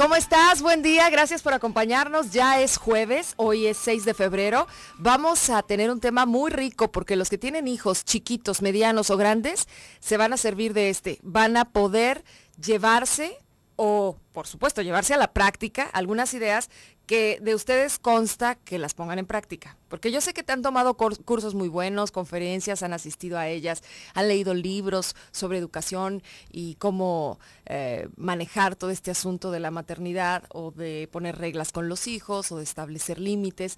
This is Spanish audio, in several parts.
¿Cómo estás? Buen día, gracias por acompañarnos. Ya es jueves, hoy es 6 de febrero. Vamos a tener un tema muy rico porque los que tienen hijos chiquitos, medianos o grandes se van a servir de este. Van a poder llevarse o, por supuesto, llevarse a la práctica algunas ideas que de ustedes consta que las pongan en práctica. Porque yo sé que te han tomado cursos muy buenos, conferencias, han asistido a ellas, han leído libros sobre educación y cómo eh, manejar todo este asunto de la maternidad o de poner reglas con los hijos o de establecer límites.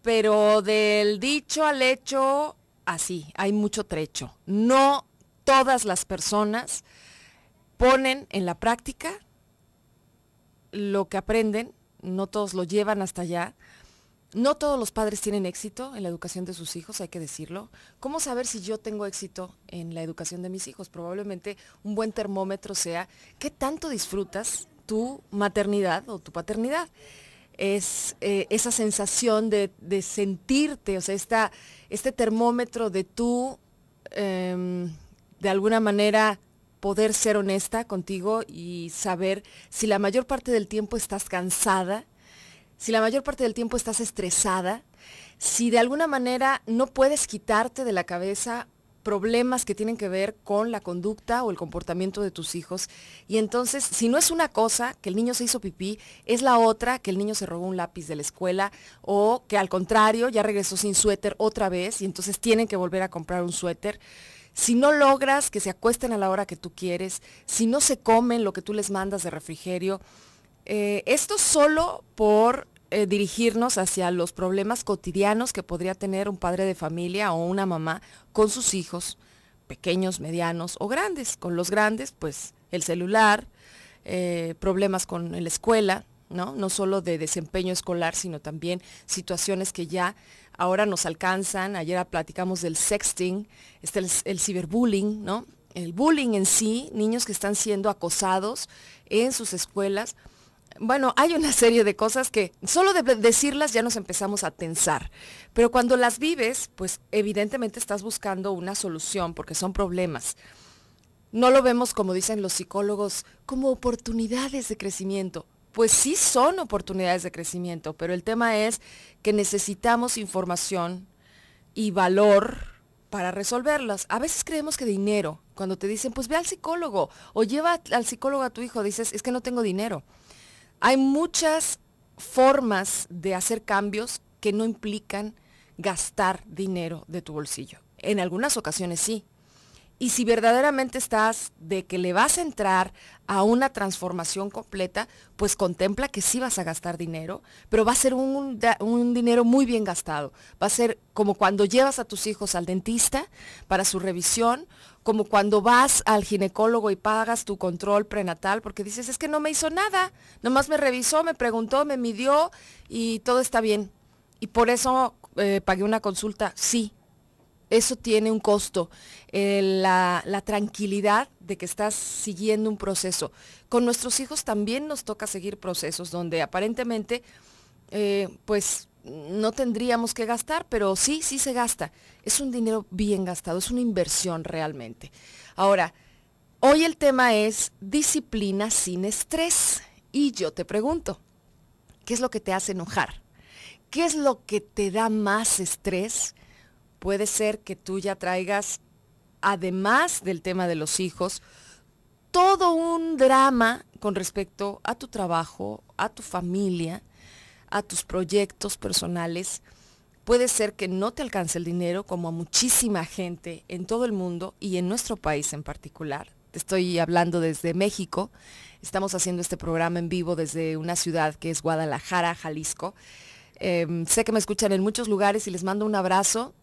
Pero del dicho al hecho, así, hay mucho trecho. No todas las personas ponen en la práctica lo que aprenden no todos lo llevan hasta allá. No todos los padres tienen éxito en la educación de sus hijos, hay que decirlo. ¿Cómo saber si yo tengo éxito en la educación de mis hijos? Probablemente un buen termómetro sea qué tanto disfrutas tu maternidad o tu paternidad. Es eh, esa sensación de, sentirte, o sea, esta, este termómetro de tú, em, de alguna manera, poder ser honesta contigo y saber si la mayor parte del tiempo estás cansada, si la mayor parte del tiempo estás estresada, si de alguna manera no puedes quitarte de la cabeza problemas que tienen que ver con la conducta o el comportamiento de tus hijos. Y entonces, si no es una cosa que el niño se hizo pipí, es la otra que el niño se robó un lápiz de la escuela o que al contrario ya regresó sin suéter otra vez y entonces tienen que volver a comprar un suéter si no logras que se acuesten a la hora que tú quieres, si no se comen lo que tú les mandas de refrigerio, eh, esto solo por eh, dirigirnos hacia los problemas cotidianos que podría tener un padre de familia o una mamá con sus hijos, pequeños, medianos o grandes. Con los grandes, pues el celular, eh, problemas con la escuela, ¿no? No solo de desempeño escolar, sino también situaciones que ya ahora nos alcanzan, ayer platicamos del sexting, el, el ciberbullying, ¿no? El bullying en sí, niños que están siendo acosados en sus escuelas. Bueno, hay una serie de cosas que solo de decirlas ya nos empezamos a tensar, pero cuando las vives, pues evidentemente estás buscando una solución porque son problemas. No lo vemos, como dicen los psicólogos, como oportunidades de crecimiento pues sí son oportunidades de crecimiento, pero el tema es que necesitamos información y valor para resolverlas. A veces creemos que dinero, cuando te dicen, pues ve al psicólogo o lleva al psicólogo a tu hijo, dices, es que no tengo dinero. Hay muchas formas de hacer cambios que no implican gastar dinero de tu bolsillo. En algunas ocasiones sí, y si verdaderamente estás de que le vas a entrar a una transformación completa, pues contempla que sí vas a gastar dinero, pero va a ser un, dinero muy bien gastado. Va a ser como cuando llevas a tus hijos al dentista para su revisión, como cuando vas al ginecólogo y pagas tu control prenatal, porque dices, es que no me hizo nada, nomás me revisó, me preguntó, me midió y todo está bien. Y por eso eh, pagué una consulta, sí, eso tiene un costo, la, tranquilidad de que estás siguiendo un proceso. Con nuestros hijos también nos toca seguir procesos donde aparentemente, eh, pues no tendríamos que gastar, pero sí, sí se gasta. Es un dinero bien gastado, es una inversión realmente. Ahora, hoy el tema es disciplina sin estrés. Y yo te pregunto, ¿qué es lo que te hace enojar? ¿Qué es lo que te da más estrés? puede ser que tú ya traigas, además del tema de los hijos, todo un drama con respecto a tu trabajo, a tu familia, a tus proyectos personales. Puede ser que no te alcance el dinero como a muchísima gente en todo el mundo y en nuestro país en particular. Te estoy hablando desde México. Estamos haciendo este programa en vivo desde una ciudad que es Guadalajara, Jalisco. Em, sé que me escuchan en muchos lugares y les mando un abrazo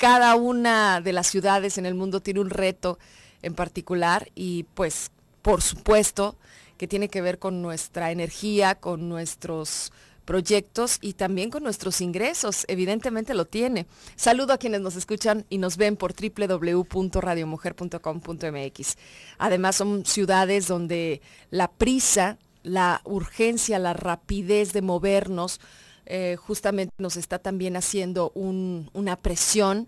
cada una de las ciudades en el mundo tiene un reto en particular y pues por supuesto que tiene que ver con nuestra energía, con nuestros proyectos y también con nuestros ingresos. Evidentemente lo tiene. Saludo a quienes nos escuchan y nos ven por www.radiomujer.com.mx. Además son ciudades donde la prisa, la urgencia, la rapidez de movernos, eh, justamente nos está también haciendo una presión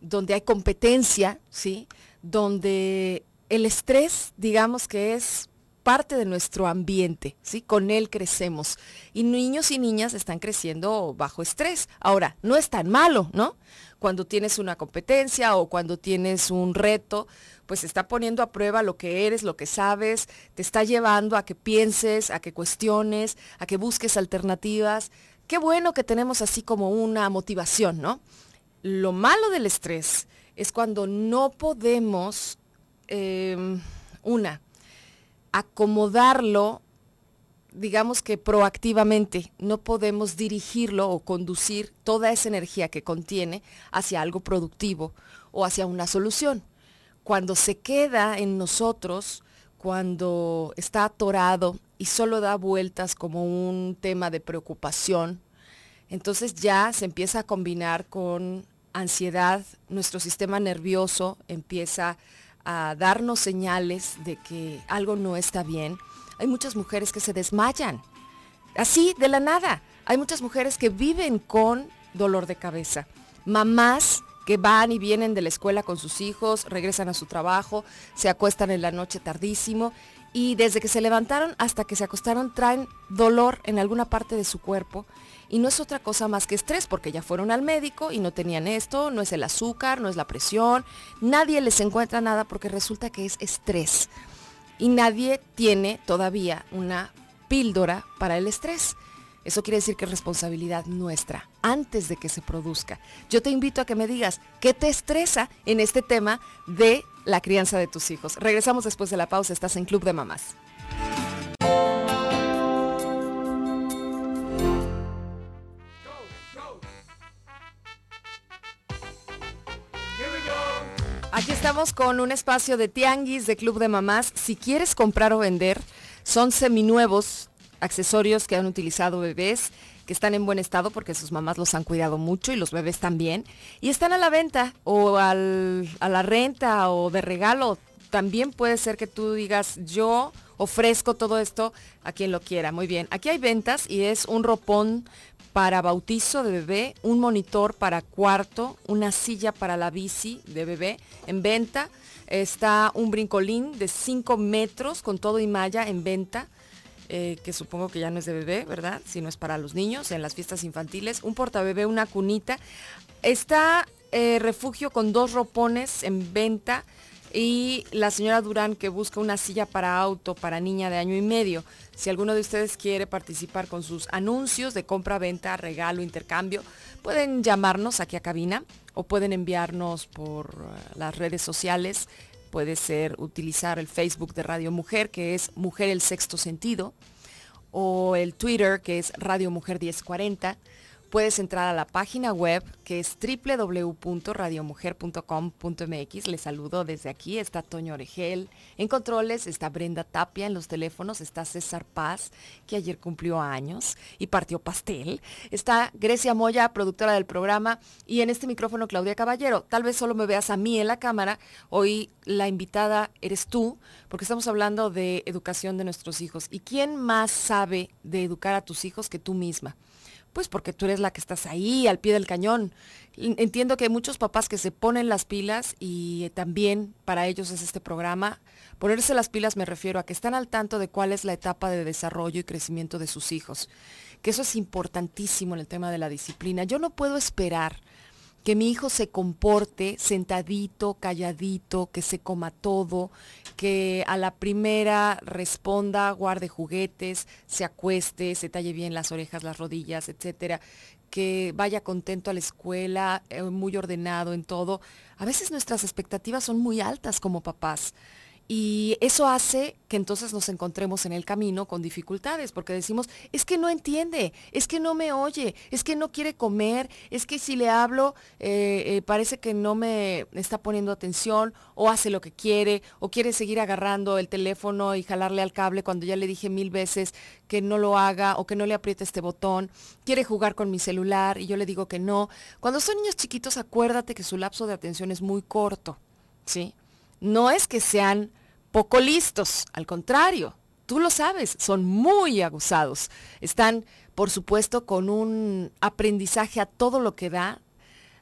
donde hay competencia, ¿sí? donde el estrés, digamos que es parte de nuestro ambiente, ¿sí? Con él crecemos. Y niños y niñas están creciendo bajo estrés. Ahora, no es tan malo, ¿no? Cuando tienes una competencia o cuando tienes un reto, pues está poniendo a prueba lo que eres, lo que sabes, te está llevando a que pienses, a que cuestiones, a que busques alternativas, qué bueno que tenemos así como una motivación, ¿no? Lo malo del estrés es cuando no podemos, em, una, acomodarlo, digamos que proactivamente, no podemos dirigirlo o conducir toda esa energía que contiene hacia algo productivo o hacia una solución. Cuando se queda en nosotros, cuando está atorado y solo da vueltas como un tema de preocupación, entonces ya se empieza a combinar con ansiedad, nuestro sistema nervioso empieza a darnos señales de que algo no está bien. Hay muchas mujeres que se desmayan, así de la nada. Hay muchas mujeres que viven con dolor de cabeza. Mamás que van y vienen de la escuela con sus hijos, regresan a su trabajo, se acuestan en la noche tardísimo y desde que se levantaron hasta que se acostaron traen dolor en alguna parte de su cuerpo y no es otra cosa más que estrés porque ya fueron al médico y no tenían esto, no es el azúcar, no es la presión, nadie les encuentra nada porque resulta que es estrés y nadie tiene todavía una píldora para el estrés. Eso quiere decir que es responsabilidad nuestra antes de que se produzca. Yo te invito a que me digas qué te estresa en este tema de la crianza de tus hijos. Regresamos después de la pausa, estás en Club de Mamás. Aquí estamos con un espacio de tianguis de Club de Mamás. Si quieres comprar o vender, son seminuevos, accesorios que han utilizado bebés que están en buen estado porque sus mamás los han cuidado mucho y los bebés también. Y están a la venta o a la renta o de regalo. También puede ser que tú digas, yo ofrezco todo esto a quien lo quiera. Muy bien, aquí hay ventas y es un ropón para bautizo de bebé, un monitor para cuarto, una silla para la bici de bebé en venta. Está un brincolín de 5 metros con todo y malla en venta. Eh, que supongo que ya no es de bebé, ¿verdad? Sino es para los niños en las fiestas infantiles. Un portabebé, una cunita. Está eh, refugio con dos ropones en venta y la señora Durán que busca una silla para auto para niña de año y medio. Si alguno de ustedes quiere participar con sus anuncios de compra, venta, regalo, intercambio, pueden llamarnos aquí a cabina o pueden enviarnos por eh, las redes sociales puede ser utilizar el Facebook de Radio Mujer, que es Mujer el Sexto Sentido, o el Twitter, que es Radio Mujer 1040 Puedes entrar a la página web que es www.radiomujer.com.mx. Les saludo desde aquí. Está Toño Oregel. En controles está Brenda Tapia. En los teléfonos está César Paz, que ayer cumplió años y partió pastel. Está Grecia Moya, productora del programa. Y en este micrófono Claudia Caballero. Tal vez solo me veas a mí en la cámara. Hoy la invitada eres tú, porque estamos hablando de educación de nuestros hijos. ¿Y quién más sabe de educar a tus hijos que tú misma? pues porque tú eres la que estás ahí, al pie del cañón. Entiendo que hay muchos papás que se ponen las pilas y también para ellos es este programa. Ponerse las pilas me refiero a que están al tanto de cuál es la etapa de desarrollo y crecimiento de sus hijos, que eso es importantísimo en el tema de la disciplina. Yo no puedo esperar que mi hijo se comporte sentadito, calladito, que se coma todo, que a la primera responda, guarde juguetes, se acueste, se talle bien las orejas, las rodillas, etcétera, que vaya contento a la escuela, eh, muy ordenado en todo. A veces nuestras expectativas son muy altas como papás. Y eso hace que entonces nos encontremos en el camino con dificultades, porque decimos, es que no entiende, es que no me oye, es que no quiere comer, es que si le hablo eh, eh, parece que no me está poniendo atención o hace lo que quiere o quiere seguir agarrando el teléfono y jalarle al cable cuando ya le dije mil veces que no lo haga o que no le apriete este botón, quiere jugar con mi celular y yo le digo que no. Cuando son niños chiquitos, acuérdate que su lapso de atención es muy corto, ¿sí? no es que sean poco listos, al contrario, tú lo sabes, son muy abusados. Están, por supuesto, con un aprendizaje a todo lo que da.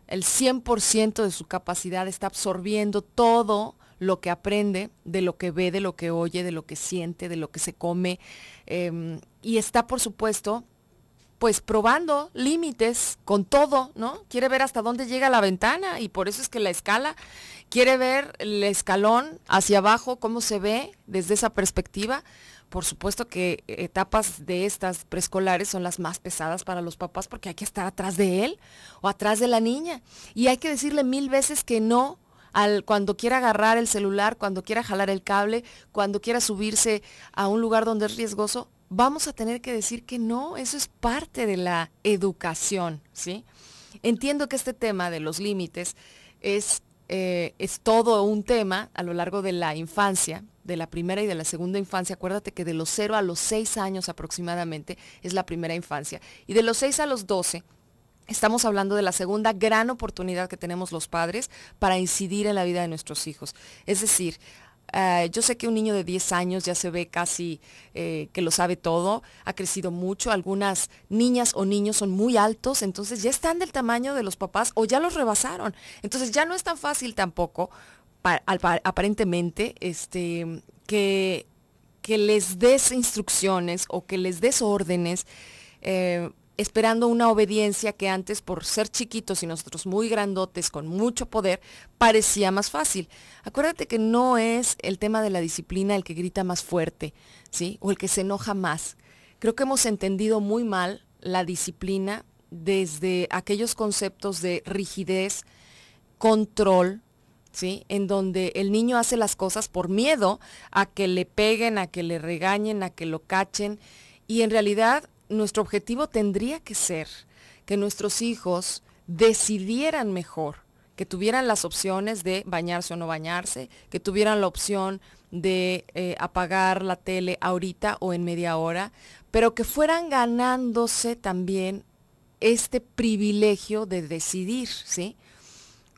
El 100% de su capacidad está absorbiendo todo lo que aprende, de lo que ve, de lo que oye, de lo que siente, de lo que se come. Em, y está, por supuesto, pues probando límites con todo, ¿no? Quiere ver hasta dónde llega la ventana y por eso es que la escala, quiere ver el escalón hacia abajo, cómo se ve desde esa perspectiva. Por supuesto que etapas de estas preescolares son las más pesadas para los papás porque hay que estar atrás de él o atrás de la niña. Y hay que decirle mil veces que no al, cuando quiera agarrar el celular, cuando quiera jalar el cable, cuando quiera subirse a un lugar donde es riesgoso, vamos a tener que decir que no, eso es parte de la educación, ¿sí? Entiendo que este tema de los límites es, eh, es todo un tema a lo largo de la infancia, de la primera y de la segunda infancia. Acuérdate que de los 0 a los 6 años aproximadamente es la primera infancia. Y de los 6 a los 12 Estamos hablando de la segunda gran oportunidad que tenemos los padres para incidir en la vida de nuestros hijos. Es decir, eh, yo sé que un niño de 10 años ya se ve casi eh, que lo sabe todo, ha crecido mucho, algunas niñas o niños son muy altos, entonces ya están del tamaño de los papás o ya los rebasaron. Entonces ya no es tan fácil tampoco, aparentemente, este, que, les des instrucciones o que les des órdenes. Eh, esperando una obediencia que antes por ser chiquitos y nosotros muy grandotes con mucho poder parecía más fácil. Acuérdate que no es el tema de la disciplina el que grita más fuerte, ¿sí? O el que se enoja más. Creo que hemos entendido muy mal la disciplina desde aquellos conceptos de rigidez, control, ¿Sí? En donde el niño hace las cosas por miedo a que le peguen, a que le regañen, a que lo cachen. Y en realidad nuestro objetivo tendría que ser que nuestros hijos decidieran mejor, que tuvieran las opciones de bañarse o no bañarse, que tuvieran la opción de eh, apagar la tele ahorita o en media hora, pero que fueran ganándose también este privilegio de decidir, ¿sí?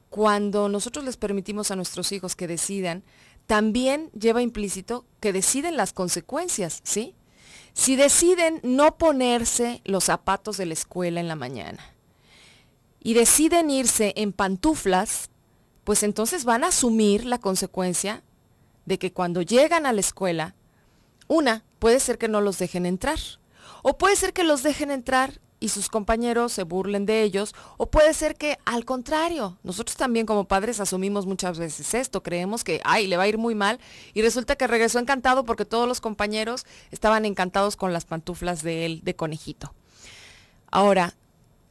Cuando nosotros les permitimos a nuestros hijos que decidan, también lleva implícito que deciden las consecuencias, ¿sí? si deciden no ponerse los zapatos de la escuela en la mañana y deciden irse en pantuflas, pues entonces van a asumir la consecuencia de que cuando llegan a la escuela, una, puede ser que no los dejen entrar, o puede ser que los dejen entrar y sus compañeros se burlen de ellos, o puede ser que al contrario, nosotros también como padres asumimos muchas veces esto, creemos que, ay, le va a ir muy mal, y resulta que regresó encantado porque todos los compañeros estaban encantados con las pantuflas de él, de conejito. Ahora,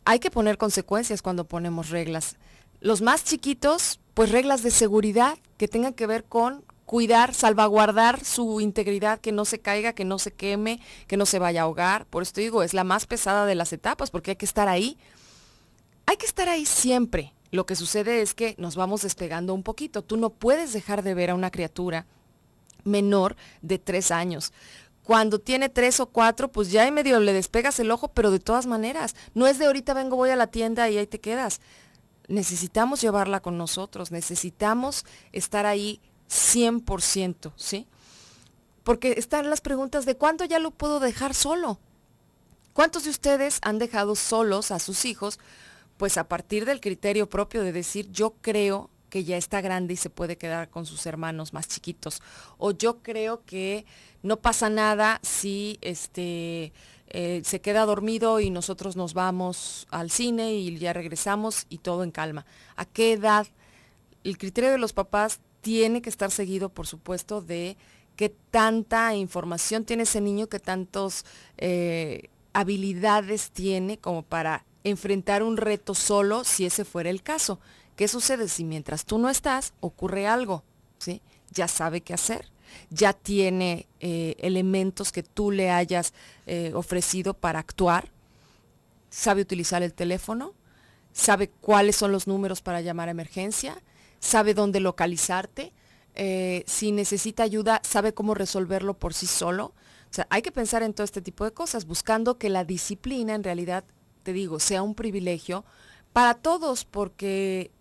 hay que poner consecuencias cuando ponemos reglas. Los más chiquitos, pues reglas de seguridad que tengan que ver con cuidar, salvaguardar su integridad, que no se caiga, que no se queme, que no se vaya a ahogar. Por esto digo, es la más pesada de las etapas porque hay que estar ahí. Hay que estar ahí siempre. Lo que sucede es que nos vamos despegando un poquito. Tú no puedes dejar de ver a una criatura menor de tres años. Cuando tiene tres o cuatro, pues ya en medio le despegas el ojo, pero de todas maneras, no es de ahorita vengo, voy a la tienda y ahí te quedas. Necesitamos llevarla con nosotros, necesitamos estar ahí 100%, ¿sí? Porque están las preguntas de cuándo ya lo puedo dejar solo. ¿Cuántos de ustedes han dejado solos a sus hijos? Pues a partir del criterio propio de decir, yo creo que ya está grande y se puede quedar con sus hermanos más chiquitos. O yo creo que no pasa nada si este, eh, se queda dormido y nosotros nos vamos al cine y ya regresamos y todo en calma. ¿A qué edad? El criterio de los papás tiene que estar seguido, por supuesto, de qué tanta información tiene ese niño, qué tantas eh, habilidades tiene como para enfrentar un reto solo si ese fuera el caso. ¿Qué sucede si mientras tú no estás ocurre algo? ¿sí? Ya sabe qué hacer, ya tiene eh, elementos que tú le hayas eh, ofrecido para actuar, sabe utilizar el teléfono, sabe cuáles son los números para llamar a emergencia, sabe dónde localizarte, eh, si necesita ayuda, sabe cómo resolverlo por sí solo. O sea, hay que pensar en todo este tipo de cosas, buscando que la disciplina en realidad, te digo, sea un privilegio para todos, porque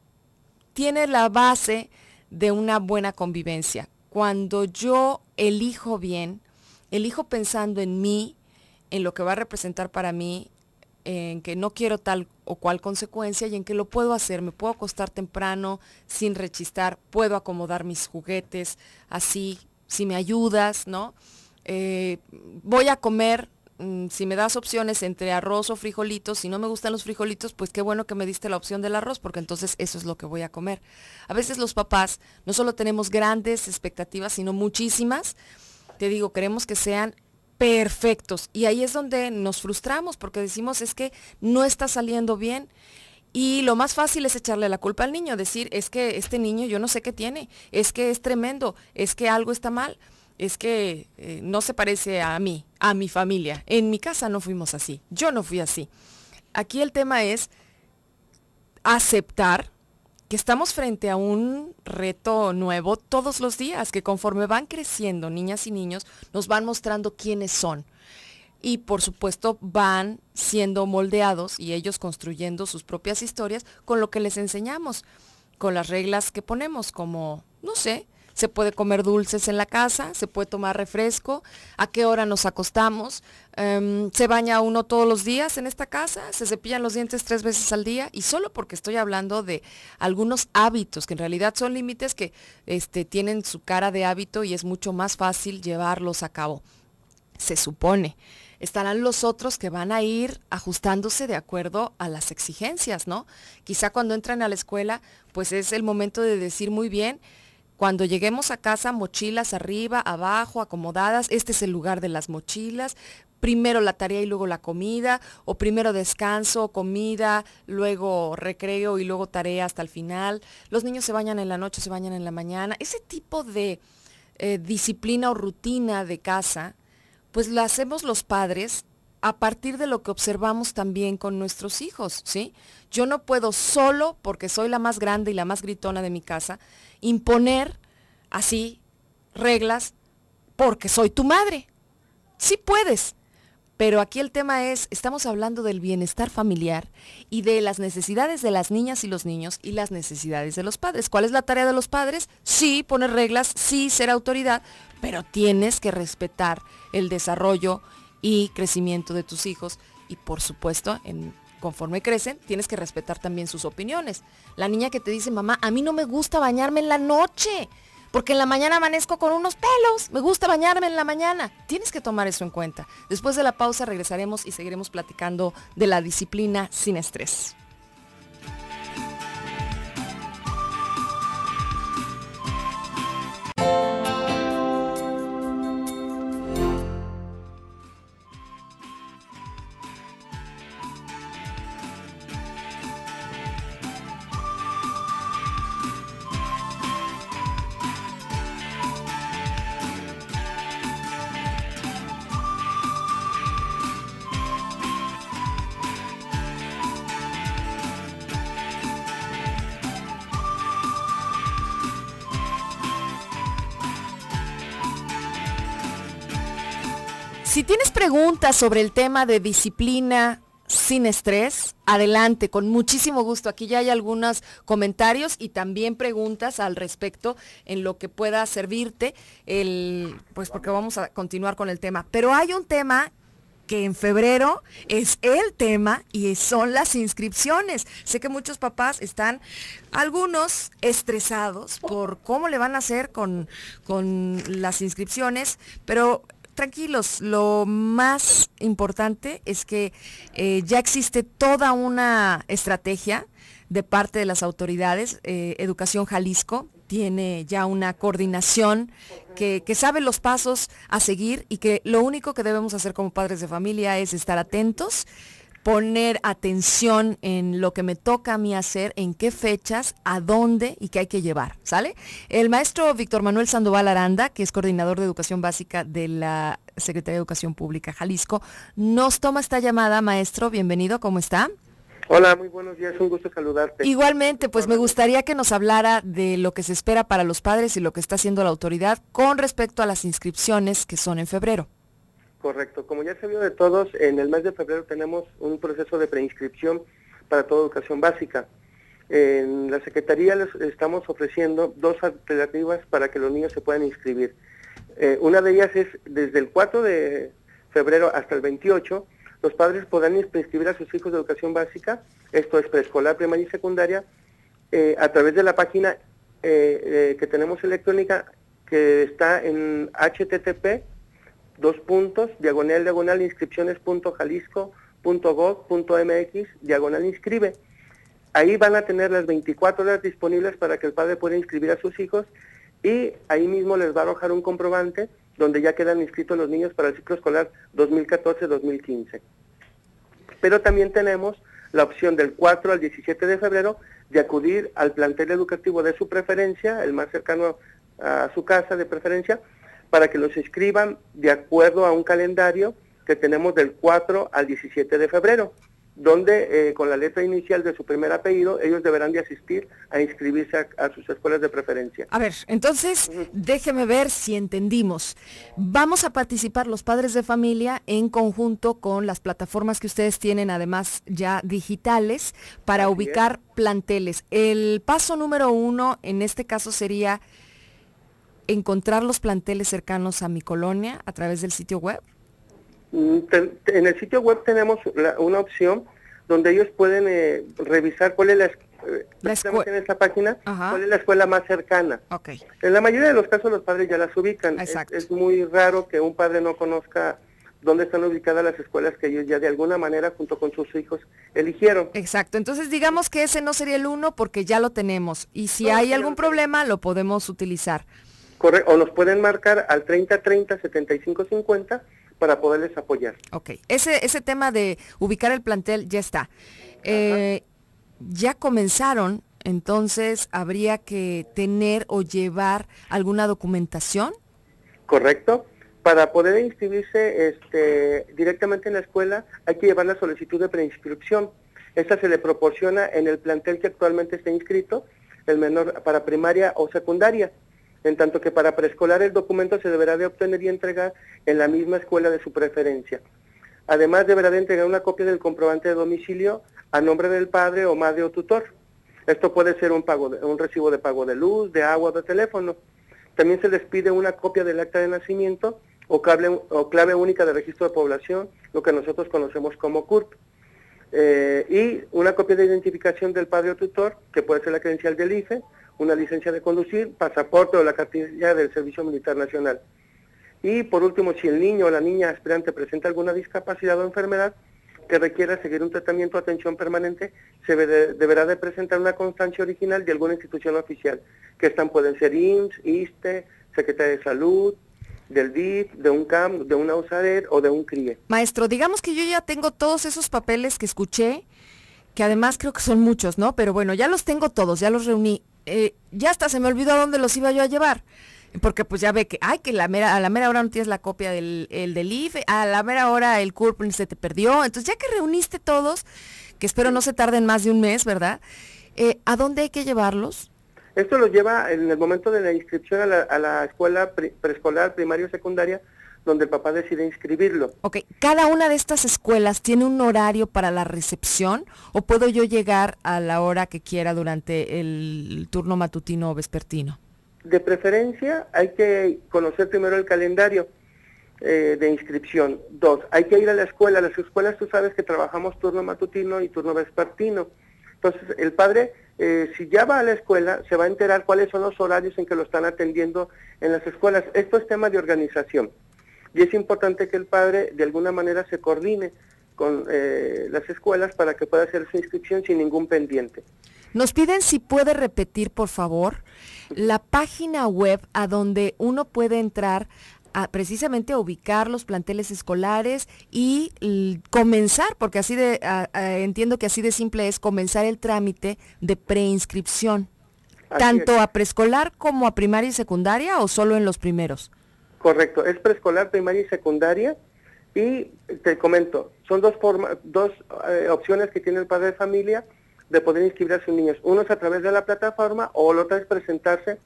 tiene la base de una buena convivencia. Cuando yo elijo bien, elijo pensando en mí, en lo que va a representar para mí, en que no quiero tal o cuál consecuencia y en qué lo puedo hacer. Me puedo acostar temprano sin rechistar, puedo acomodar mis juguetes así, si me ayudas, ¿no? Eh, voy a comer, mm, si me das opciones entre arroz o frijolitos, si no me gustan los frijolitos, pues qué bueno que me diste la opción del arroz, porque entonces eso es lo que voy a comer. A veces los papás no solo tenemos grandes expectativas, sino muchísimas. Te digo, queremos que sean perfectos. Y ahí es donde nos frustramos porque decimos es que no está saliendo bien. Y lo más fácil es echarle la culpa al niño, decir, es que este niño yo no sé qué tiene, es que es tremendo, es que algo está mal, es que eh, no se parece a mí, a mi familia. En mi casa no fuimos así, yo no fui así. Aquí el tema es aceptar que estamos frente a un reto nuevo todos los días, que conforme van creciendo niñas y niños, nos van mostrando quiénes son. Y por supuesto van siendo moldeados y ellos construyendo sus propias historias con lo que les enseñamos, con las reglas que ponemos, como, no sé, se puede comer dulces en la casa, se puede tomar refresco, a qué hora nos acostamos, em, se baña uno todos los días en esta casa, se cepillan los dientes tres veces al día y solo porque estoy hablando de algunos hábitos que en realidad son límites que este, tienen su cara de hábito y es mucho más fácil llevarlos a cabo, se supone estarán los otros que van a ir ajustándose de acuerdo a las exigencias, ¿no? Quizá cuando entran a la escuela, pues es el momento de decir muy bien, cuando lleguemos a casa, mochilas arriba, abajo, acomodadas, este es el lugar de las mochilas, primero la tarea y luego la comida, o primero descanso, comida, luego recreo y luego tarea hasta el final. Los niños se bañan en la noche, se bañan en la mañana. Ese tipo de eh, disciplina o rutina de casa, pues lo hacemos los padres a partir de lo que observamos también con nuestros hijos, ¿sí? Yo no puedo solo, porque soy la más grande y la más gritona de mi casa, imponer así reglas porque soy tu madre. Sí puedes, pero aquí el tema es, estamos hablando del bienestar familiar y de las necesidades de las niñas y los niños y las necesidades de los padres. ¿Cuál es la tarea de los padres? Sí, poner reglas, sí, ser autoridad, pero tienes que respetar el desarrollo y crecimiento de tus hijos y por supuesto en conforme crecen, tienes que respetar también sus opiniones. La niña que te dice, mamá, a mí no me gusta bañarme en la noche, porque en la mañana amanezco con unos pelos, me gusta bañarme en la mañana. Tienes que tomar eso en cuenta. Después de la pausa regresaremos y seguiremos platicando de la disciplina sin estrés. preguntas sobre el tema de disciplina sin estrés, adelante, con muchísimo gusto. Aquí ya hay algunos comentarios y también preguntas al respecto en lo que pueda servirte, el, pues porque vamos a continuar con el tema. Pero hay un tema que en febrero es el tema y son las inscripciones. Sé que muchos papás están, algunos estresados por cómo le van a hacer con, con las inscripciones, pero tranquilos, lo más importante es que eh, ya existe toda una estrategia de parte de las autoridades. Eh, Educación Jalisco tiene ya una coordinación que, sabe los pasos a seguir y que lo único que debemos hacer como padres de familia es estar atentos poner atención en lo que me toca a mí hacer, en qué fechas, a dónde y qué hay que llevar, ¿sale? El maestro Víctor Manuel Sandoval Aranda, que es coordinador de educación básica de la Secretaría de Educación Pública Jalisco, nos toma esta llamada. Maestro, bienvenido, ¿cómo está? Hola, muy buenos días, un gusto saludarte. Igualmente, pues me gustaría que nos hablara de lo que se espera para los padres y lo que está haciendo la autoridad con respecto a las inscripciones que son en febrero. Correcto. Como ya se vio de todos, en el mes de febrero tenemos un proceso de preinscripción para toda educación básica. En la Secretaría les estamos ofreciendo dos alternativas para que los niños se puedan inscribir. Eh, una de ellas es desde el 4 de febrero hasta el 28, los padres podrán inscribir a sus hijos de educación básica, esto es preescolar, primaria y secundaria, eh, a través de la página eh, que tenemos electrónica que está en http dos puntos, diagonal, diagonal, inscripciones.jalisco.gov.mx, diagonal inscribe. Ahí van a tener las 24 horas disponibles para que el padre pueda inscribir a sus hijos y ahí mismo les va a arrojar un comprobante donde ya quedan inscritos los niños para el ciclo escolar 2014-2015. Pero también tenemos la opción del 4 al 17 de febrero de acudir al plantel educativo de su preferencia, el más cercano a su casa de preferencia, para que los escriban de acuerdo a un calendario que tenemos del 4 al 17 de febrero, donde eh, con la letra inicial de su primer apellido ellos deberán de asistir a inscribirse a, sus escuelas de preferencia. A ver, entonces déjeme ver si entendimos. Vamos a participar los padres de familia en conjunto con las plataformas que ustedes tienen, además ya digitales, para ubicar planteles. El paso número uno en este caso sería encontrar los planteles cercanos a mi colonia a través del sitio web? Mm, en el sitio web tenemos una opción donde ellos pueden eh, revisar cuál es la, eh, en esta página cuál es la escuela más cercana. Okay. En la mayoría de los casos los padres ya las ubican. Es, muy raro que un padre no conozca dónde están ubicadas las escuelas que ellos ya de alguna manera junto con sus hijos eligieron. Exacto, entonces digamos que ese no sería el uno porque ya lo tenemos y si hay algún problema lo podemos utilizar o nos pueden marcar al 3030-7550 para poderles apoyar. Ok, ese, ese tema de ubicar el plantel ya está. Eh, ya comenzaron, entonces habría que tener o llevar alguna documentación. Correcto. Para poder inscribirse este, directamente en la escuela hay que llevar la solicitud de preinscripción. Esta se le proporciona en el plantel que actualmente está inscrito, el menor para primaria o secundaria en tanto que para preescolar el documento se deberá de obtener y entregar en la misma escuela de su preferencia. Además, deberá de entregar una copia del comprobante de domicilio a nombre del padre o madre o tutor. Esto puede ser un, pago un recibo de pago de luz, de agua o de teléfono. También se les pide una copia del acta de nacimiento o clave, o clave única de registro de población, lo que nosotros conocemos como CURP. Eh, y una copia de identificación del padre o tutor, que puede ser la credencial del IFE, una licencia de conducir, pasaporte o la cartilla del Servicio Militar Nacional. Y por último, si el niño o la niña aspirante presenta alguna discapacidad o enfermedad que requiera seguir un tratamiento o atención permanente, se deberá de presentar una constancia original de alguna institución oficial, que están pueden ser IMSS, ISTE, Secretaría de Salud, del DIP, de un CAM, de una USADER o de un CRIE. Maestro, digamos que yo ya tengo todos esos papeles que escuché, que además creo que son muchos, ¿no? Pero bueno, ya los tengo todos, ya los reuní. Eh, ya hasta se me olvidó a dónde los iba yo a llevar. Porque pues ya ve que, ay, que la mera, a la mera hora no tienes la copia del, el del IFE, a la mera hora el CURPRIN se te perdió. Entonces ya que reuniste todos, que espero no se tarden más de un mes, ¿verdad? Eh, ¿A dónde hay que llevarlos? Esto los lleva en el momento de la inscripción a la, a la escuela preescolar, primaria o secundaria, donde el papá decide inscribirlo. Ok, ¿cada una de estas escuelas tiene un horario para la recepción o puedo yo llegar a la hora que quiera durante el turno matutino o vespertino? De preferencia hay que conocer primero el calendario eh, de inscripción. Dos, hay que ir a la escuela. Las escuelas tú sabes que trabajamos turno matutino y turno vespertino. Entonces el padre eh, si ya va a la escuela, se va a enterar cuáles son los horarios en que lo están atendiendo en las escuelas. Esto es tema de organización. Y es importante que el padre de alguna manera se coordine con eh, las escuelas para que pueda hacer su inscripción sin ningún pendiente. Nos piden si puede repetir, por favor, la página web a donde uno puede entrar a, precisamente a ubicar los planteles escolares y comenzar, porque así de, entiendo que así de simple es comenzar el trámite de preinscripción, tanto a preescolar como a primaria y secundaria o solo en los primeros. Correcto, es preescolar, primaria y secundaria. Y te comento, son dos, dos eh, opciones que tiene el padre de familia de poder inscribir a sus niños. Uno es a través de la plataforma o el otro es presentarse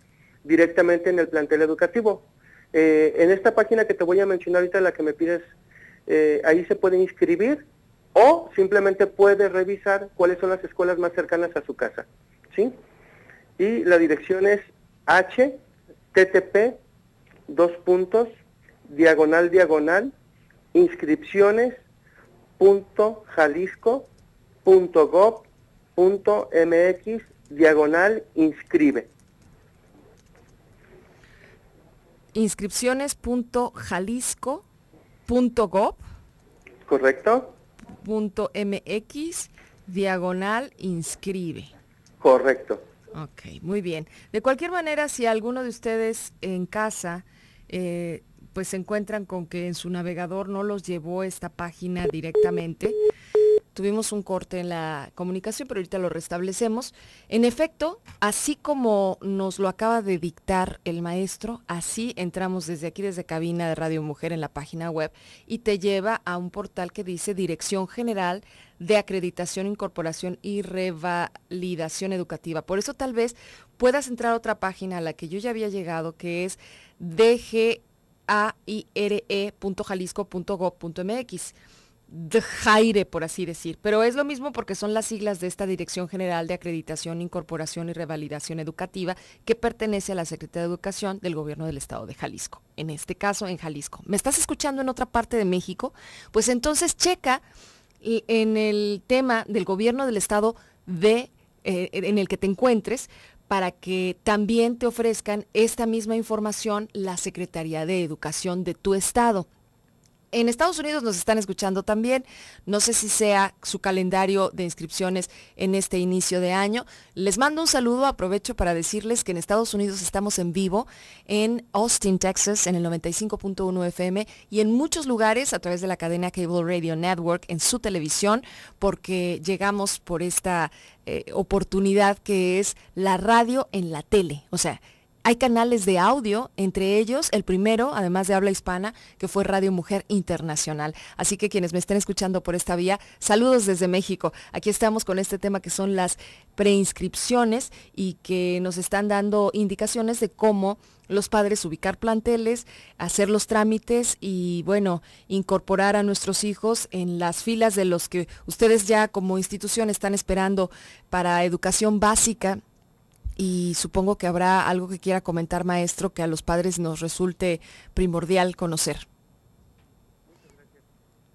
directamente en el plantel educativo. Eh, en esta página que te voy a mencionar ahorita, la que me pides, eh, ahí se puede inscribir o simplemente puede revisar cuáles son las escuelas más cercanas a su casa. ¿sí? Y la dirección es http dos puntos, diagonal, diagonal, inscripciones, punto, jalisco, punto, gob punto, mx, diagonal, inscribe. Inscripciones, punto, jalisco, punto, Correcto. Punto, mx, diagonal, inscribe. Correcto. Ok, muy bien. De cualquier manera, si alguno de ustedes en casa eh, pues se encuentran con que en su navegador no los llevó esta página directamente. Tuvimos un corte en la comunicación, pero ahorita lo restablecemos. En efecto, así como nos lo acaba de dictar el maestro, así entramos desde aquí, desde cabina de Radio Mujer en la página web y te lleva a un portal que dice Dirección General de Acreditación, Incorporación y Revalidación Educativa. Por eso tal vez puedas entrar a otra página a la que yo ya había llegado, que es de Jaire, por así decir. Pero es lo mismo porque son las siglas de esta Dirección General de Acreditación, Incorporación y Revalidación Educativa que pertenece a la Secretaría de Educación del Gobierno del Estado de Jalisco. En este caso, en Jalisco. ¿Me estás escuchando en otra parte de México? Pues entonces checa en el tema del Gobierno del Estado de, eh, en el que te encuentres para que también te ofrezcan esta misma información la Secretaría de Educación de tu estado. En Estados Unidos nos están escuchando también. No sé si sea su calendario de inscripciones en este inicio de año. Les mando un saludo. Aprovecho para decirles que en Estados Unidos estamos en vivo en Austin, Texas, en el 95.1 FM y en muchos lugares a través de la cadena Cable Radio Network, en su televisión, porque llegamos por esta eh, oportunidad que es la radio en la tele. O sea, hay canales de audio, entre ellos el primero, además de habla hispana, que fue Radio Mujer Internacional. Así que quienes me estén escuchando por esta vía, saludos desde México. Aquí estamos con este tema que son las preinscripciones y que nos están dando indicaciones de cómo los padres ubicar planteles, hacer los trámites y, bueno, incorporar a nuestros hijos en las filas de los que ustedes ya como institución están esperando para educación básica y supongo que habrá algo que quiera comentar, maestro, que a los padres nos resulte primordial conocer.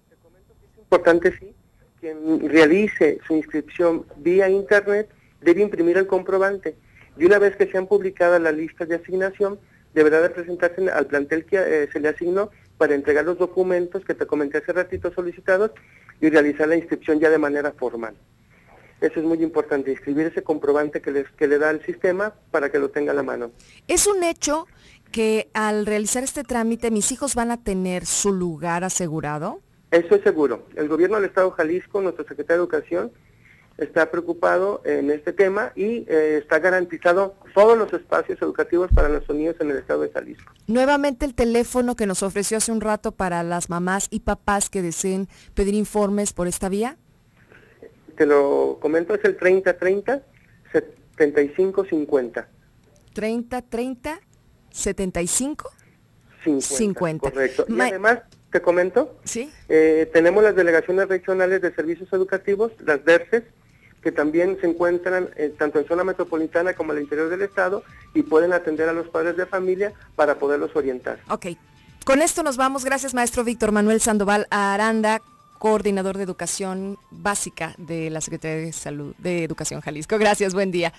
Te comento que es importante, sí, quien realice su inscripción vía Internet debe imprimir el comprobante y una vez que sean publicadas las listas de asignación, deberá de presentarse al plantel que eh, se le asignó para entregar los documentos que te comenté hace ratito solicitados y realizar la inscripción ya de manera formal. Eso es muy importante, inscribir ese comprobante que, que le da el sistema para que lo tenga a la mano. Es un hecho que al realizar este trámite mis hijos van a tener su lugar asegurado? Eso es seguro. El gobierno del Estado de Jalisco, nuestro secretario de Educación, está preocupado en este tema y eh, está garantizado todos los espacios educativos para los niños en el Estado de Jalisco. Nuevamente el teléfono que nos ofreció hace un rato para las mamás y papás que deseen pedir informes por esta vía te lo comento, es el 3030 7550. 3030 75 50. Correcto. Y además, te comento, ¿Sí? Eh, tenemos las delegaciones regionales de servicios educativos, las DERCES, que también se encuentran eh, tanto en zona metropolitana como al interior del estado y pueden atender a los padres de familia para poderlos orientar. Ok. Con esto nos vamos. Gracias, maestro Víctor Manuel Sandoval Aranda, coordinador de educación básica de la Secretaría de Salud de Educación Jalisco. Gracias, buen día.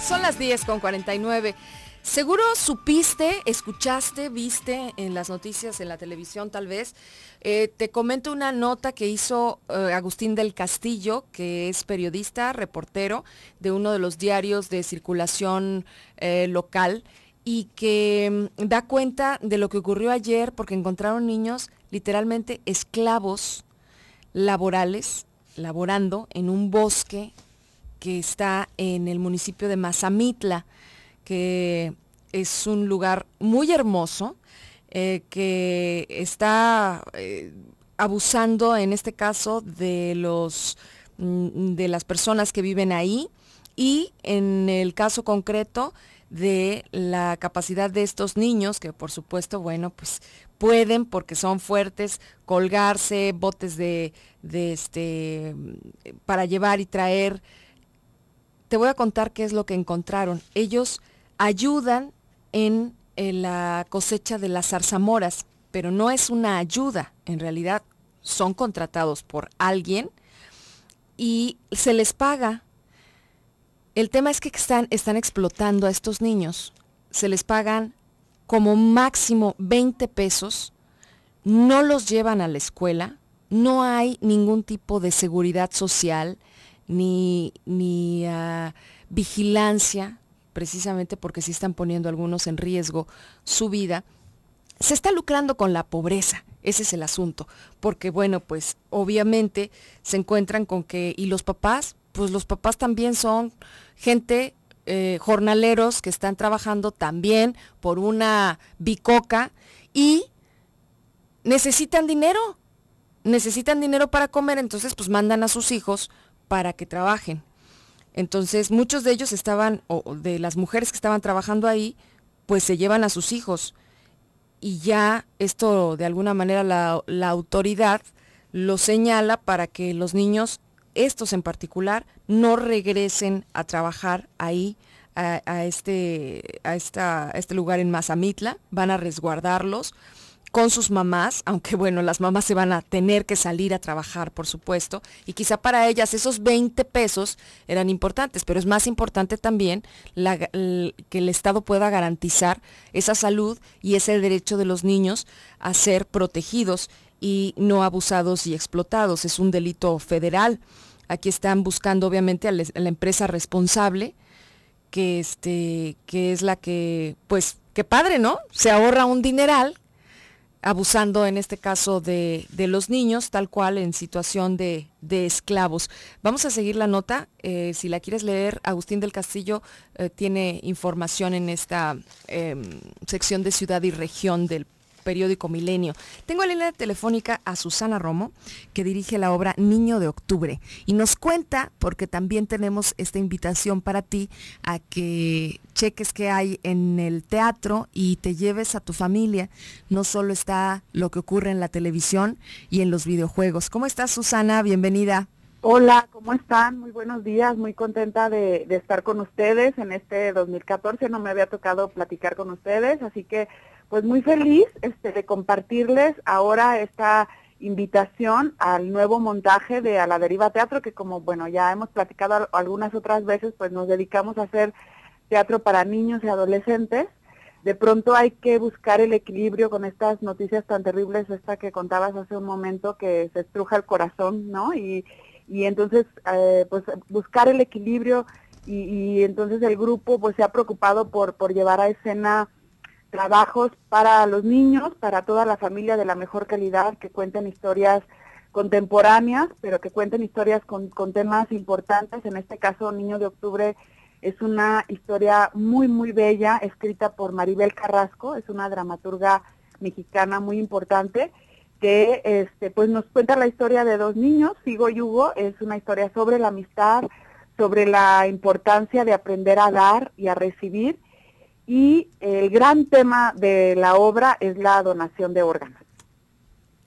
Son las 10 con 49. Seguro supiste, escuchaste, viste en las noticias, en la televisión tal vez. Eh, te comento una nota que hizo eh, Agustín del Castillo, que es periodista, reportero de uno de los diarios de circulación eh, local y que mm, da cuenta de lo que ocurrió ayer porque encontraron niños literalmente esclavos laborales, laborando en un bosque que está en el municipio de Mazamitla que es un lugar muy hermoso eh, que está eh, abusando en este caso de, los, mm, de las personas que viven ahí y en el caso concreto de la capacidad de estos niños, que por supuesto, bueno, pues pueden, porque son fuertes, colgarse, botes de, de este, para llevar y traer. Te voy a contar qué es lo que encontraron. Ellos ayudan en la cosecha de las zarzamoras, pero no es una ayuda, en realidad son contratados por alguien y se les paga. El tema es que están, están explotando a estos niños. Se les pagan como máximo 20 pesos, no los llevan a la escuela, no hay ningún tipo de seguridad social ni, ni ah, vigilancia precisamente porque sí están poniendo algunos en riesgo su vida, se está lucrando con la pobreza. Ese es el asunto, porque bueno, pues obviamente se encuentran con que, y los papás, pues los papás también son gente, eh, jornaleros que están trabajando también por una bicoca y necesitan dinero, necesitan dinero para comer, entonces pues mandan a sus hijos para que trabajen entonces, muchos de ellos estaban, o de las mujeres que estaban trabajando ahí, pues se llevan a sus hijos. Y ya esto, de alguna manera, la, autoridad lo señala para que los niños, estos en particular, no regresen a trabajar ahí, a, este, a este lugar en Mazamitla, van a resguardarlos con sus mamás, aunque bueno, las mamás se van a tener que salir a trabajar, por supuesto, y quizá para ellas esos 20 pesos eran importantes, pero es más importante también que el Estado pueda garantizar esa salud y ese derecho de los niños a ser protegidos y no abusados y explotados. Es un delito federal. Aquí están buscando obviamente a, a la empresa responsable, que, este, que es la que, pues, qué padre, ¿no? Se ahorra un dineral abusando en este caso de, los niños, tal cual en situación de, esclavos. Vamos a seguir la nota. Eh, si la quieres leer, Agustín del Castillo eh, tiene información en esta em, sección de ciudad y región del periódico Milenio. Tengo la línea telefónica a Susana Romo, que dirige la obra Niño de Octubre, y nos cuenta, porque también tenemos esta invitación para ti, a que cheques que hay en el teatro y te lleves a tu familia. No solo está lo que ocurre en la televisión y en los videojuegos. ¿Cómo estás, Susana? Bienvenida. Hola, ¿cómo están? Muy buenos días, muy contenta de, de, estar con ustedes en este 2014. No me había tocado platicar con ustedes, así que pues muy feliz este, de compartirles ahora esta invitación al nuevo montaje de A la Deriva Teatro, que como bueno ya hemos platicado algunas otras veces, pues nos dedicamos a hacer teatro para niños y adolescentes. De pronto hay que buscar el equilibrio con estas noticias tan terribles, esta que contabas hace un momento, que se estruja el corazón, ¿no? Y, y entonces, eh, pues buscar el equilibrio y, y, entonces el grupo pues se ha preocupado por, por llevar a escena trabajos para los niños, para toda la familia de la mejor calidad, que cuenten historias contemporáneas, pero que cuenten historias con, temas importantes. En este caso, Niño de Octubre es una historia muy, muy bella, escrita por Maribel Carrasco, es una dramaturga mexicana muy importante, que este, pues nos cuenta la historia de dos niños, Figo y Hugo, es una historia sobre la amistad, sobre la importancia de aprender a dar y a recibir, y el gran tema de la obra es la donación de órganos.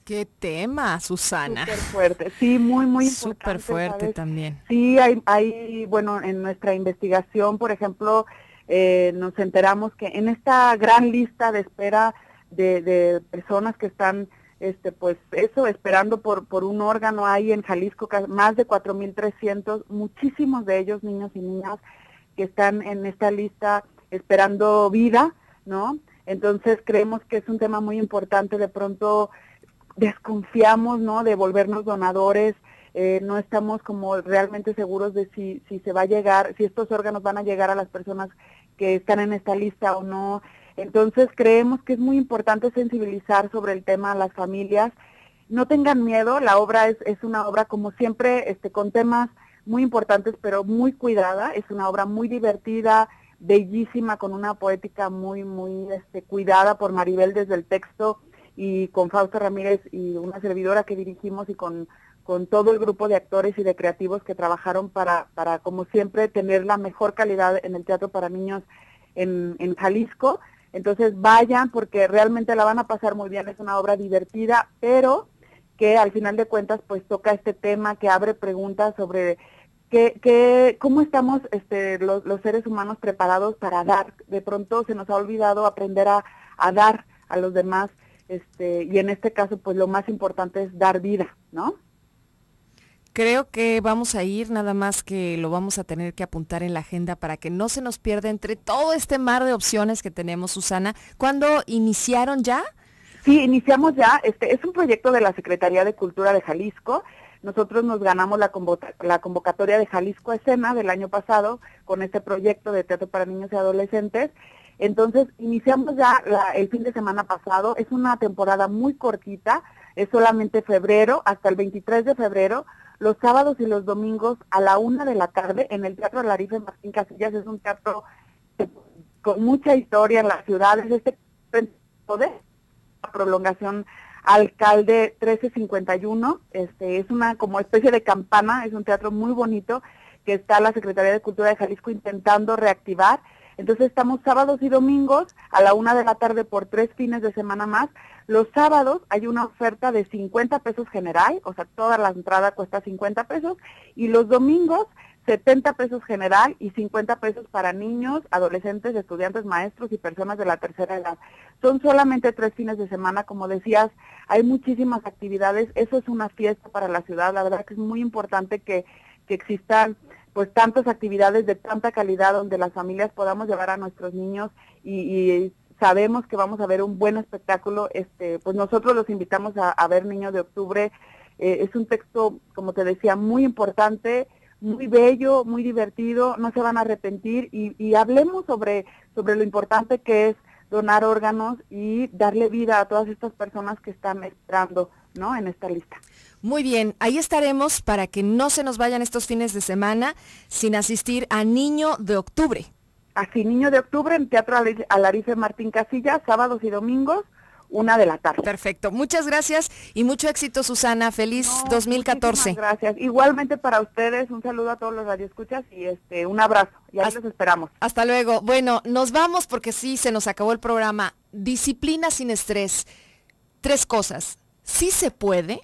Qué tema, Susana. Súper fuerte, sí, muy, muy importante. Súper fuerte también. Sí, hay, bueno, en nuestra investigación, por ejemplo, eh, nos enteramos que en esta gran lista de espera de, personas que están, este, pues eso, esperando por, por un órgano, hay en Jalisco más de 4.300, muchísimos de ellos, niños y niñas, que están en esta lista esperando vida, ¿no? Entonces creemos que es un tema muy importante, de pronto desconfiamos, ¿no? De volvernos donadores, eh, no estamos como realmente seguros de si, si se va a llegar, si estos órganos van a llegar a las personas que están en esta lista o no. Entonces creemos que es muy importante sensibilizar sobre el tema a las familias. No tengan miedo, la obra es, es una obra como siempre, este, con temas muy importantes, pero muy cuidada, es una obra muy divertida, bellísima, con una poética muy, muy este, cuidada por Maribel desde el texto y con Fausto Ramírez y una servidora que dirigimos y con, todo el grupo de actores y de creativos que trabajaron para, para como siempre, tener la mejor calidad en el teatro para niños en, en Jalisco. Entonces vayan porque realmente la van a pasar muy bien, es una obra divertida, pero que al final de cuentas pues toca este tema que abre preguntas sobre que, cómo estamos este, los, seres humanos preparados para dar. De pronto se nos ha olvidado aprender a, dar a los demás este, y en este caso pues lo más importante es dar vida, ¿no? Creo que vamos a ir, nada más que lo vamos a tener que apuntar en la agenda para que no se nos pierda entre todo este mar de opciones que tenemos, Susana. ¿Cuándo iniciaron ya? Sí, iniciamos ya. Este es un proyecto de la Secretaría de Cultura de Jalisco. Nosotros nos ganamos la, la convocatoria de Jalisco Escena del año pasado con este proyecto de teatro para niños y adolescentes. Entonces, iniciamos ya el fin de semana pasado. Es una temporada muy cortita, es solamente febrero, hasta el 23 de febrero. Los sábados y los domingos a la una de la tarde en el Teatro Larife Martín Casillas. Es un teatro con mucha historia en las ciudades. Este de prolongación Alcalde 1351. Este, es una como especie de campana, es un teatro muy bonito que está la Secretaría de Cultura de Jalisco intentando reactivar. Entonces estamos sábados y domingos a la una de la tarde por tres fines de semana más. Los sábados hay una oferta de 50 pesos general, o sea, toda la entrada cuesta 50 pesos, y los domingos 70 pesos general y 50 pesos para niños, adolescentes, estudiantes, maestros y personas de la tercera edad. Son solamente tres fines de semana, como decías, hay muchísimas actividades, eso es una fiesta para la ciudad, la verdad que es muy importante que, que existan pues tantas actividades de tanta calidad donde las familias podamos llevar a nuestros niños y, y sabemos que vamos a ver un buen espectáculo, este, pues nosotros los invitamos a, ver Niño de Octubre, eh, es un texto, como te decía, muy importante, muy bello, muy divertido, no se van a arrepentir y, hablemos sobre, sobre lo importante que es donar órganos y darle vida a todas estas personas que están entrando ¿no? en esta lista. Muy bien, ahí estaremos para que no se nos vayan estos fines de semana sin asistir a Niño de Octubre. Así, Niño de Octubre en Teatro Alarife Martín Casilla, sábados y domingos una de la tarde. Perfecto. Muchas gracias y mucho éxito, Susana. Feliz 2014. Gracias. Igualmente para ustedes, un saludo a todos los radioescuchas y este un abrazo. ya les esperamos. Hasta luego. Bueno, nos vamos porque sí, se nos acabó el programa. Disciplina sin estrés. Tres cosas. Sí se puede,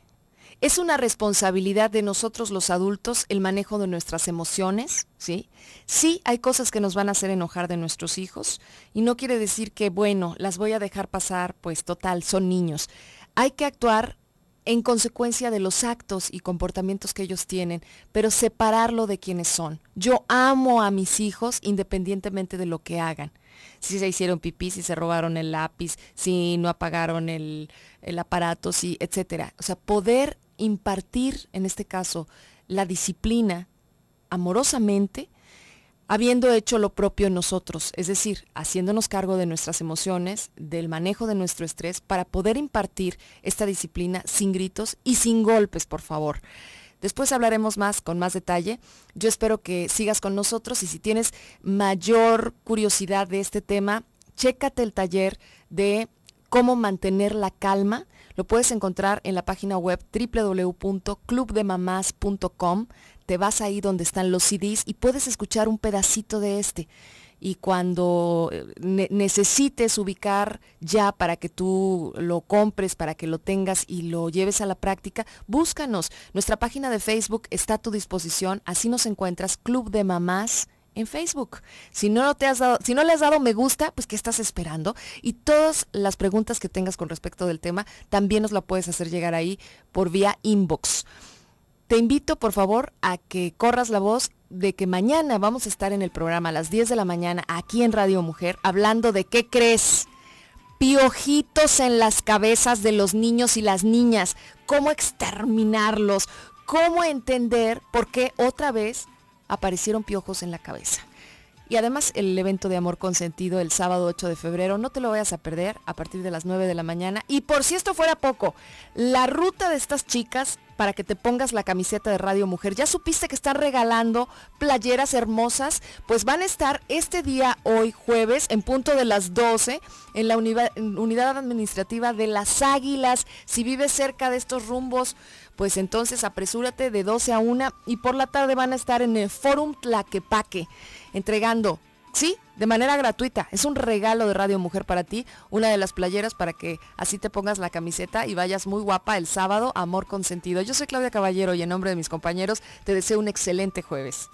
es una responsabilidad de nosotros los adultos el manejo de nuestras emociones, ¿sí? Sí, hay cosas que nos van a hacer enojar de nuestros hijos y no quiere decir que, bueno, las voy a dejar pasar, pues total, son niños. Hay que actuar en consecuencia de los actos y comportamientos que ellos tienen, pero separarlo de quienes son. Yo amo a mis hijos independientemente de lo que hagan si se hicieron pipí, si se robaron el lápiz, si no apagaron el, el aparato, si, etcétera. O sea, poder impartir, en este caso, la disciplina amorosamente, habiendo hecho lo propio nosotros, es decir, haciéndonos cargo de nuestras emociones, del manejo de nuestro estrés, para poder impartir esta disciplina sin gritos y sin golpes, por favor. Después hablaremos más con más detalle. Yo espero que sigas con nosotros y si tienes mayor curiosidad de este tema, chécate el taller de cómo mantener la calma lo puedes encontrar en la página web www.clubdemamás.com. Te vas ahí donde están los CDs y puedes escuchar un pedacito de este. Y cuando eh, necesites ubicar ya para que tú lo compres, para que lo tengas y lo lleves a la práctica, búscanos. Nuestra página de Facebook está a tu disposición. Así nos encuentras, Club de Mamás en Facebook. Si no, te has dado, si no le has dado me gusta, pues ¿qué estás esperando? Y todas las preguntas que tengas con respecto del tema, también nos la puedes hacer llegar ahí por vía inbox. Te invito, por favor, a que corras la voz de que mañana vamos a estar en el programa a las 10 de la mañana aquí en Radio Mujer hablando de qué crees. Piojitos en las cabezas de los niños y las niñas. Cómo exterminarlos. Cómo entender por qué otra vez aparecieron piojos en la cabeza. Y además el evento de Amor Consentido el sábado 8 de febrero, no te lo vayas a perder a partir de las 9 de la mañana. Y por si esto fuera poco, la ruta de estas chicas para que te pongas la camiseta de Radio Mujer. Ya supiste que están regalando playeras hermosas, pues van a estar este día hoy jueves en punto de las 12 en la unidad administrativa de las Águilas. Si vives cerca de estos rumbos pues entonces apresúrate de 12 a 1 y por la tarde van a estar en el Forum Tlaquepaque entregando, sí, de manera gratuita. Es un regalo de Radio Mujer para ti, una de las playeras para que así te pongas la camiseta y vayas muy guapa el sábado, amor consentido. Yo soy Claudia Caballero y en nombre de mis compañeros te deseo un excelente jueves.